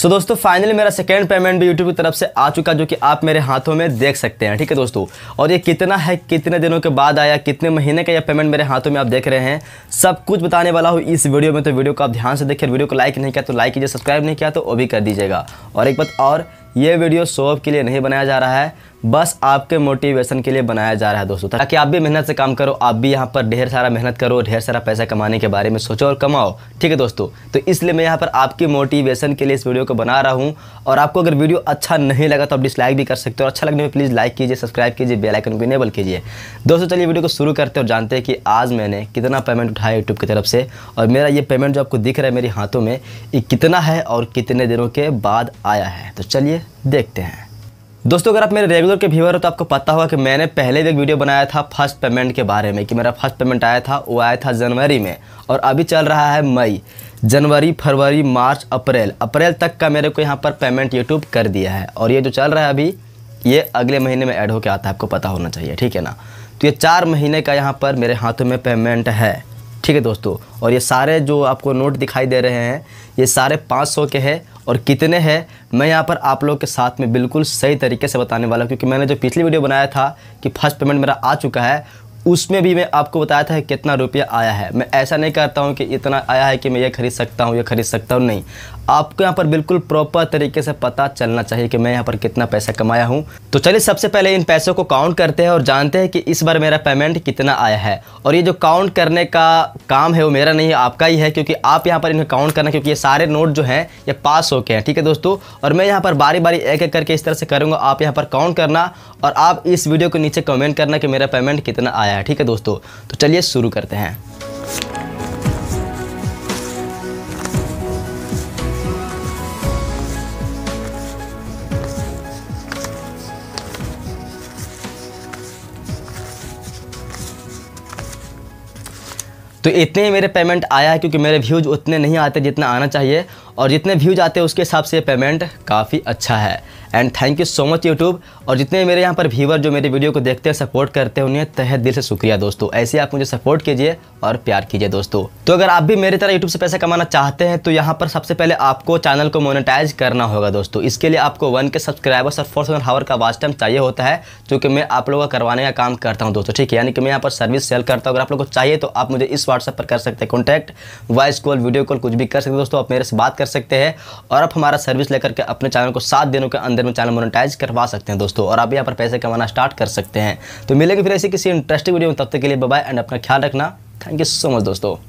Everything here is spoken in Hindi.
सो so, दोस्तों फाइनली मेरा सेकेंड पेमेंट भी यूट्यूब की तरफ से आ चुका जो कि आप मेरे हाथों में देख सकते हैं ठीक है दोस्तों और ये कितना है कितने दिनों के बाद आया कितने महीने का यह पेमेंट मेरे हाथों में आप देख रहे हैं सब कुछ बताने वाला हूँ इस वीडियो में तो वीडियो को आप ध्यान से देखिए वीडियो को लाइक नहीं किया तो लाइक कीजिए सब्सक्राइब नहीं किया तो वो भी कर दीजिएगा और एक बात और ये वीडियो शो के लिए नहीं बनाया जा रहा है बस आपके मोटिवेशन के लिए बनाया जा रहा है दोस्तों ताकि आप भी मेहनत से काम करो आप भी यहाँ पर ढेर सारा मेहनत करो ढेर सारा पैसा कमाने के बारे में सोचो और कमाओ ठीक है दोस्तों तो इसलिए मैं यहाँ पर आपकी मोटिवेशन के लिए इस वीडियो को बना रहा हूँ और आपको अगर वीडियो अच्छा नहीं लगा तो आप डिसलाइक भी कर सकते हो और अच्छा लगने में प्लीज़ लाइक कीजिए सब्सक्राइब कीजिए बेलाइकन को इनेबल कीजिए दोस्तों चलिए वीडियो को शुरू करते और जानते हैं कि आज मैंने कितना पेमेंट उठाया यूट्यूब की तरफ से और मेरा ये पेमेंट जो आपको दिख रहा है मेरे हाथों में ये कितना है और कितने दिनों के बाद आया है तो चलिए देखते हैं दोस्तों अगर आप मेरे रेगुलर के व्यूअर हो तो आपको पता होगा कि मैंने पहले भी एक वीडियो बनाया था फर्स्ट पेमेंट के बारे में कि मेरा फर्स्ट पेमेंट आया था वो आया था जनवरी में और अभी चल रहा है मई जनवरी फरवरी मार्च अप्रैल अप्रैल तक का मेरे को यहाँ पर पेमेंट यूट्यूब कर दिया है और ये जो चल रहा है अभी ये अगले महीने में ऐड होकर आता है आपको पता होना चाहिए ठीक है ना तो ये चार महीने का यहाँ पर मेरे हाथों में पेमेंट है ठीक है दोस्तों और ये सारे जो आपको नोट दिखाई दे रहे हैं ये सारे पाँच सौ के हैं और कितने हैं मैं यहाँ पर आप लोग के साथ में बिल्कुल सही तरीके से बताने वाला हूँ क्योंकि मैंने जो पिछली वीडियो बनाया था कि फर्स्ट पेमेंट मेरा आ चुका है उसमें भी मैं आपको बताया था कितना रुपया आया है मैं ऐसा नहीं करता हूँ कि इतना आया है कि मैं ये खरीद सकता हूँ ये खरीद सकता हूँ नहीं आपको यहाँ पर बिल्कुल प्रॉपर तरीके से पता चलना चाहिए कि मैं यहाँ पर कितना पैसा कमाया हूँ तो चलिए सबसे पहले इन पैसों को काउंट करते हैं और जानते हैं कि इस बार मेरा पेमेंट कितना आया है और ये जो काउंट करने का काम है वो मेरा नहीं है आपका ही है क्योंकि आप यहाँ पर इन्हें काउंट करना क्योंकि ये सारे नोट जो हैं ये पास हो गए हैं ठीक है दोस्तों और मैं यहाँ पर बारी बारी एक एक करके इस तरह से करूँगा आप यहाँ पर काउंट करना और आप इस वीडियो को नीचे कमेंट करना कि मेरा पेमेंट कितना आया आया है ठीक है दोस्तों तो चलिए शुरू करते हैं तो इतने ही मेरे पेमेंट आया है क्योंकि मेरे व्यूज़ उतने नहीं आते जितना आना चाहिए और जितने व्यूज आते हैं उसके हिसाब से पेमेंट काफ़ी अच्छा है and thank you so much YouTube और जितने मेरे यहाँ पर व्यूवर जो मेरे वीडियो को देखते हैं सपोर्ट करते हैं उन्हें तहे दिल से शुक्रिया दोस्तों ऐसे आप मुझे सपोर्ट कीजिए और प्यार कीजिए दोस्तों तो अगर आप भी मेरे तरह यूट्यूब से पैसा कमाना चाहते हैं तो यहाँ पर सबसे पहले आपको चैनल को मोनिटाइज करना होगा दोस्तों इसके लिए आपको वन के सब्सक्राइबर्स और फोर हावर का वास्ट टाइम चाहिए होता है जो कि मैं आप लोगों का करवाने का काम करता हूँ दोस्तों ठीक है यानी कि मैं यहाँ पर सर्विस सेल करता हूँ अगर आप लोग को चाहिए तो आप मुझे इस व्हाट्सएप पर कर सकते हैं contact voice call video call कुछ भी कर सकते दोस्तों आप मेरे से बात कर सकते हैं और आप हमारा सर्विस लेकर के अपने चैनल को सात दिनों के अंदर में चैनल मोनेटाइज करवा सकते हैं दोस्तों और आप यहाँ पर पैसे कमाना स्टार्ट कर सकते हैं तो मिलेंगे फिर ऐसी किसी इंटरेस्टिंग वीडियो में तब तक के लिए बाय एंड अपना ख्याल रखना थैंक यू सो मच दोस्तों